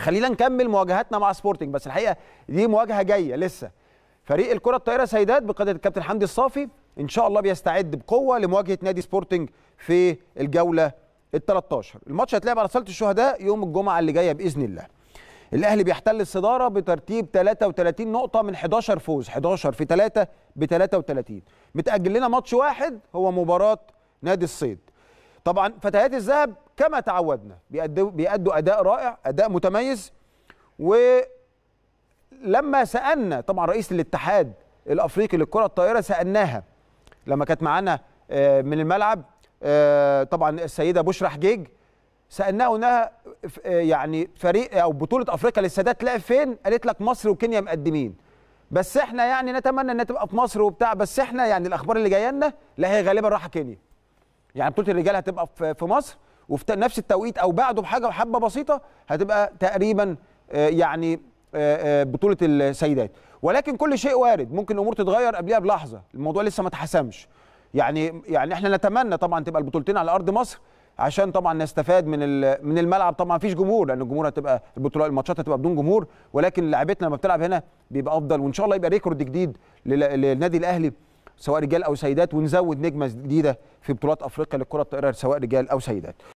خلينا نكمل مواجهاتنا مع سبورتنج بس الحقيقه دي مواجهه جايه لسه فريق الكره الطايره سيدات بقياده الكابتن حمدي الصافي ان شاء الله بيستعد بقوه لمواجهه نادي سبورتنج في الجوله ال 13 الماتش هيتلعب على صاله الشهداء يوم الجمعه اللي جايه باذن الله الاهلي بيحتل الصداره بترتيب 33 نقطه من 11 فوز 11 في 3 ب 33 متاجل لنا ماتش واحد هو مباراه نادي الصيد طبعا فتيات الذهب كما تعودنا بيأدوا, بيأدوا أداء رائع أداء متميز ولما سألنا طبعا رئيس الاتحاد الأفريقي للكرة الطائرة سألناها لما كانت معانا آه، من الملعب آه، طبعا السيدة بشرى حجيج سألناها قلنا آه، يعني فريق أو بطولة أفريقيا للسادات تلاقي فين؟ قالت لك مصر وكينيا مقدمين بس احنا يعني نتمنى انها تبقى في مصر وبتاع بس احنا يعني الاخبار اللي جايه لنا لا هي غالبا راحه كينيا يعني بطوله الرجال هتبقى في مصر وفي نفس التوقيت او بعده بحاجه وحبه بسيطه هتبقى تقريبا آه، يعني آه، آه، بطوله السيدات ولكن كل شيء وارد ممكن الامور تتغير قبلها بلحظه الموضوع لسه ما اتحسمش يعني يعني احنا نتمنى طبعا تبقى البطولتين على ارض مصر عشان طبعا نستفاد من من الملعب طبعا مفيش جمهور لان الجمهور هتبقى البطوله الماتشات هتبقى بدون جمهور ولكن لعيبتنا لما بتلعب هنا بيبقى افضل وان شاء الله يبقى ريكورد جديد للنادي الاهلي سواء رجال او سيدات ونزود نجمه جديده في بطولات افريقيا للكره الطائره سواء رجال او سيدات